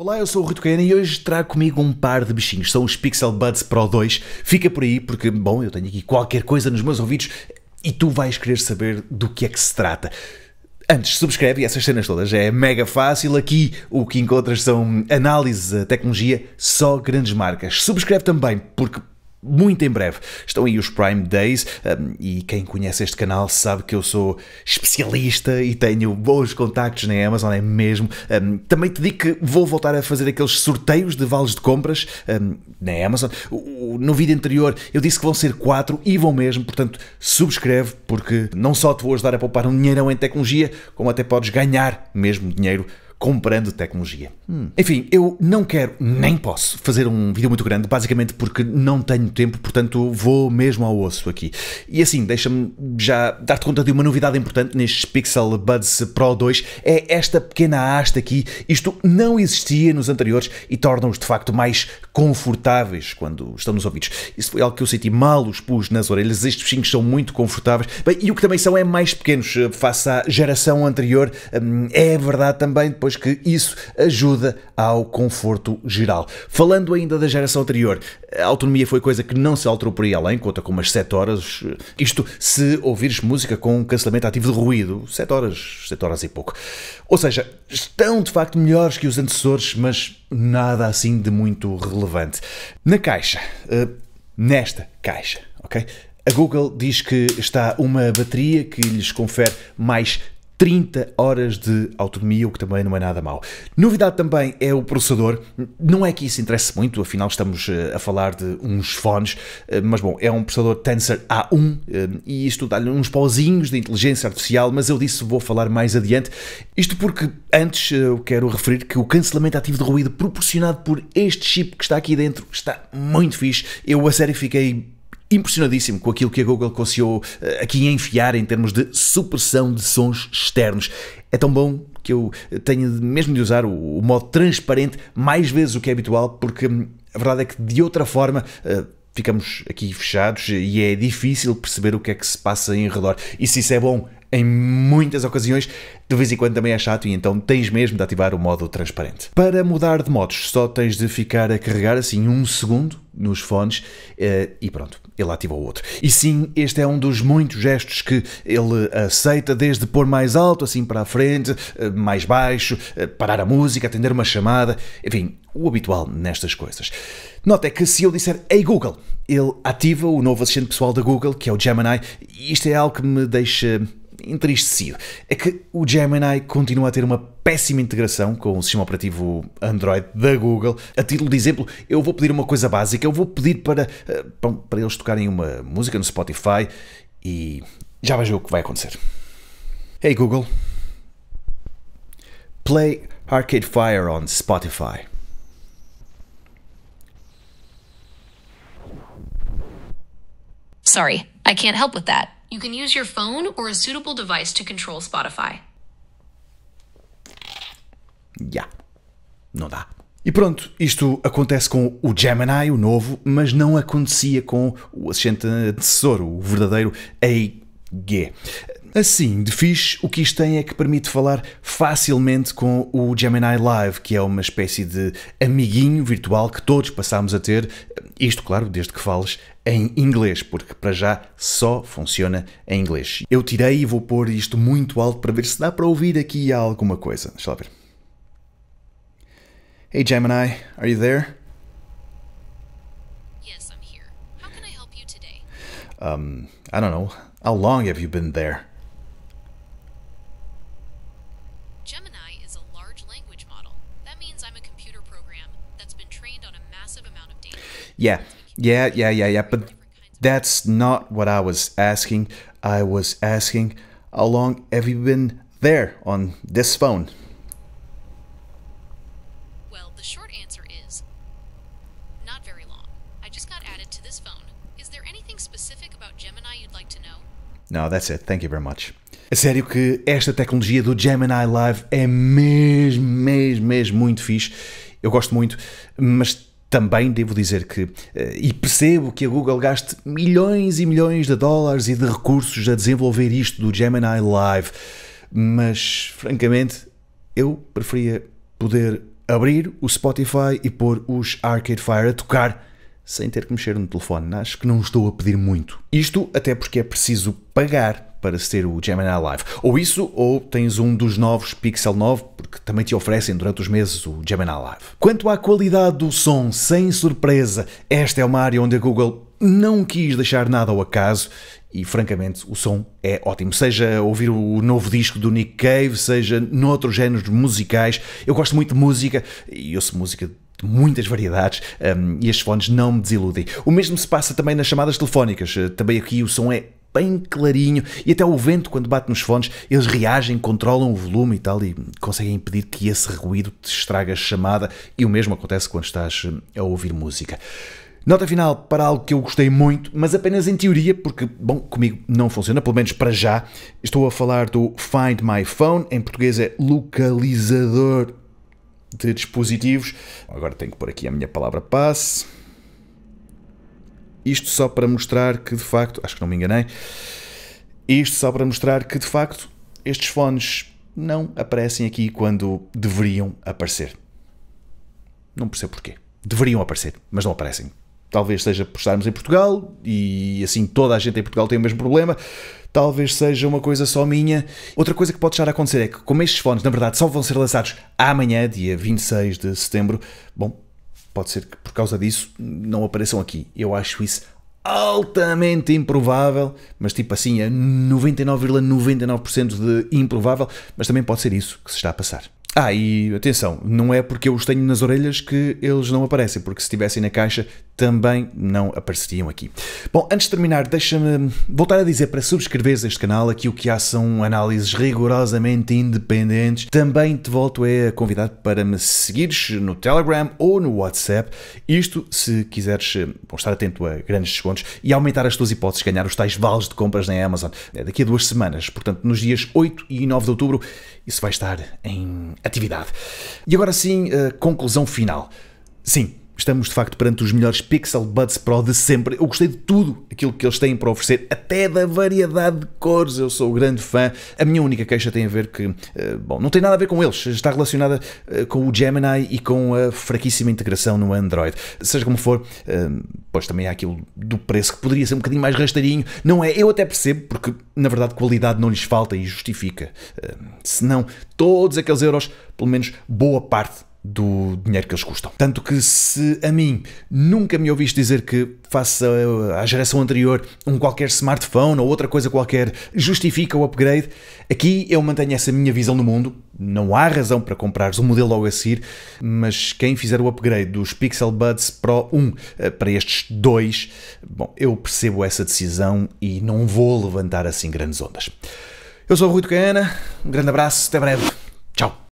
Olá, eu sou o Rito Caena e hoje trago comigo um par de bichinhos. São os Pixel Buds Pro 2. Fica por aí porque, bom, eu tenho aqui qualquer coisa nos meus ouvidos e tu vais querer saber do que é que se trata. Antes, subscreve essas cenas todas, é mega fácil. Aqui o que encontras são análises tecnologia, só grandes marcas. Subscreve também, porque muito em breve. Estão aí os Prime Days hum, e quem conhece este canal sabe que eu sou especialista e tenho bons contactos na Amazon, é mesmo. Hum, também te digo que vou voltar a fazer aqueles sorteios de vales de compras hum, na Amazon. no vídeo anterior eu disse que vão ser quatro e vão mesmo, portanto subscreve porque não só te vou ajudar a poupar um dinheirão em tecnologia, como até podes ganhar mesmo dinheiro comprando tecnologia. Hum. Enfim, eu não quero nem posso fazer um vídeo muito grande, basicamente porque não tenho tempo, portanto vou mesmo ao osso aqui. E assim, deixa-me já dar-te conta de uma novidade importante nestes Pixel Buds Pro 2, é esta pequena haste aqui. Isto não existia nos anteriores e torna-os de facto mais confortáveis quando estão nos ouvidos. Isso foi algo que eu senti mal, os pus nas orelhas, estes bichinhos são muito confortáveis. Bem, e o que também são é mais pequenos face à geração anterior. Hum, é verdade também, depois pois que isso ajuda ao conforto geral. Falando ainda da geração anterior, a autonomia foi coisa que não se alterou por aí além, conta com umas 7 horas. Isto se ouvires música com um cancelamento ativo de ruído, 7 horas, 7 horas e pouco. Ou seja, estão de facto melhores que os antecessores, mas nada assim de muito relevante. Na caixa, eh, nesta caixa, ok? A Google diz que está uma bateria que lhes confere mais 30 horas de autonomia, o que também não é nada mau. Novidade também é o processador. Não é que isso interesse muito, afinal estamos eh, a falar de uns fones, eh, mas bom, é um processador Tensor A1 eh, e isto dá-lhe uns pauzinhos de inteligência artificial, mas eu disso vou falar mais adiante. Isto porque antes eu quero referir que o cancelamento ativo de ruído proporcionado por este chip que está aqui dentro está muito fixe. Eu a sério fiquei impressionadíssimo com aquilo que a Google conseguiu eh, aqui enfiar em termos de supressão de sons externos. É tão bom que eu eh, tenho mesmo de usar o, modo transparente mais vezes do que é habitual, porque hum, a verdade é que de outra forma eh, ficamos aqui fechados e é difícil perceber o que é que se passa em redor. E se isso é bom, em muitas ocasiões, de vez em quando também é chato e então tens mesmo de ativar o modo transparente. Para mudar de modos, só tens de ficar a carregar assim um segundo nos fones eh, e pronto, ele ativa o outro. E sim, este é um dos muitos gestos que ele aceita, desde pôr mais alto, assim para a frente, eh, mais baixo, eh, parar a música, atender uma chamada, enfim, o habitual nestas coisas. Nota é que se eu disser Ei hey Google, ele ativa o novo assistente pessoal da Google, que é o Gemini, e isto é algo que me deixa entristecido é que o Gemini continua a ter uma péssima integração com o sistema operativo Android da Google. A título de exemplo, eu vou pedir uma coisa básica, eu vou pedir para, eh, para eles tocarem uma música no Spotify e já vais ver o que vai acontecer. Hey Google, play Arcade Fire on Spotify. Sorry, I can't help with that. You can use your phone or a suitable device to control Spotify. Yeah. Não dá. E pronto, isto acontece com o Gemini, o novo, mas não acontecia com o assistente antecessor, o verdadeiro AI. G. Assim, de fixe, o que isto tem é que permite falar facilmente com o Gemini Live, que é uma espécie de amiguinho virtual que todos passámos a ter, isto, claro, desde que fales em inglês, porque para já só funciona em inglês. Eu tirei e vou pôr isto muito alto para ver se dá para ouvir aqui alguma coisa. Deixa lá ver. Hey Gemini, are you there? Yes, I'm here. How can I help you today? Um, I don't know. How long have you been there? Yeah, yeah, yeah, yeah, yeah. But that's not what I was asking. I was asking, how long have you been there on this phone? Well, the short answer is not very long. I just got added to this phone. Is there anything specific about Gemini you'd like to know? No, that's it. Thank you very much. A sério que esta tecnologia do Gemini Live é mesmo, mesmo, mesmo muito fixe. Eu gosto muito, mas Também devo dizer que, eh, e percebo que a Google gaste milhões e milhões de dólares e de recursos a desenvolver isto do Gemini Live, mas francamente eu preferia poder abrir o Spotify e pôr os Arcade Fire a tocar sem ter que mexer no telefone. Acho que não estou a pedir muito. Isto até porque é preciso pagar para ser o Gemini Live. Ou isso, ou tens um dos novos Pixel 9, porque também te oferecem durante os meses o Gemini Live. Quanto à qualidade do som, sem surpresa, esta é uma área onde a Google não quis deixar nada ao acaso e francamente o som é ótimo. Seja ouvir o novo disco do Nick Cave, seja noutros géneros musicais. Eu gosto muito de música e ouço música muitas variedades um, e estes fones não me desiludem. O mesmo se passa também nas chamadas telefónicas. Eh, também aqui o som é bem clarinho e até o vento quando bate nos fones, eles reagem, controlam o volume e tal e conseguem impedir que esse ruído te estrague a chamada e o mesmo acontece quando estás hum, a ouvir música. Nota final para algo que eu gostei muito, mas apenas em teoria, porque, bom, comigo não funciona, pelo menos para já. Estou a falar do Find My Phone, em português é localizador de dispositivos. Agora tenho que pôr aqui a minha palavra passe. Isto só para mostrar que de facto, acho que não me enganei, isto só para mostrar que de facto estes fones não aparecem aqui quando deveriam aparecer. Não percebo porquê. Deveriam aparecer, mas não aparecem. Talvez seja por estarmos em Portugal e assim toda a gente em Portugal tem o mesmo problema. Talvez seja uma coisa só minha. Outra coisa que pode estar a acontecer é que, como estes fones, na verdade, só vão ser lançados amanhã, dia 26 de setembro, bom, pode ser que por causa disso não apareçam aqui. Eu acho isso altamente improvável, mas tipo assim, a é 99,99% ,99 de improvável, mas também pode ser isso que se está a passar. Ah, e atenção, não é porque eu os tenho nas orelhas que eles não aparecem, porque se estivessem na caixa também não apareceriam aqui. Bom, antes de terminar, deixa-me voltar a dizer para subscreveres este canal, aqui o que há são análises rigorosamente independentes. Também te volto é a convidar para me seguires no Telegram ou no WhatsApp. Isto se quiseres eh, bom, estar atento a grandes descontos e aumentar as tuas hipóteses de ganhar os tais vales de compras na Amazon. É daqui a duas semanas, portanto, nos dias 8 e 9 de outubro isso vai estar em atividade. E agora sim, conclusão final. Sim, Estamos de facto perante os melhores Pixel Buds Pro de sempre. Eu gostei de tudo aquilo que eles têm para oferecer, até da variedade de cores. Eu sou grande fã. A minha única queixa tem a ver que, eh, bom, não tem nada a ver com eles. Está relacionada eh, com o Gemini e com a fraquíssima integração no Android. Seja como for, eh, pois também há aquilo do preço que poderia ser um bocadinho mais rasteirinho. Não é? Eu até percebo, porque na verdade qualidade não lhes falta e justifica. Se não, todos aqueles euros, pelo menos boa parte do dinheiro que eles custam. Tanto que se a mim nunca me ouviste dizer que face eh, à geração anterior um qualquer smartphone ou outra coisa qualquer justifica o upgrade, aqui eu mantenho essa minha visão do mundo. Não há razão para comprares um modelo ao SIR, mas quem fizer o upgrade dos Pixel Buds Pro 1 eh, para estes dois, bom, eu percebo essa decisão e não vou levantar assim grandes ondas. Eu sou o Rui Tucana, um grande abraço, até breve, tchau!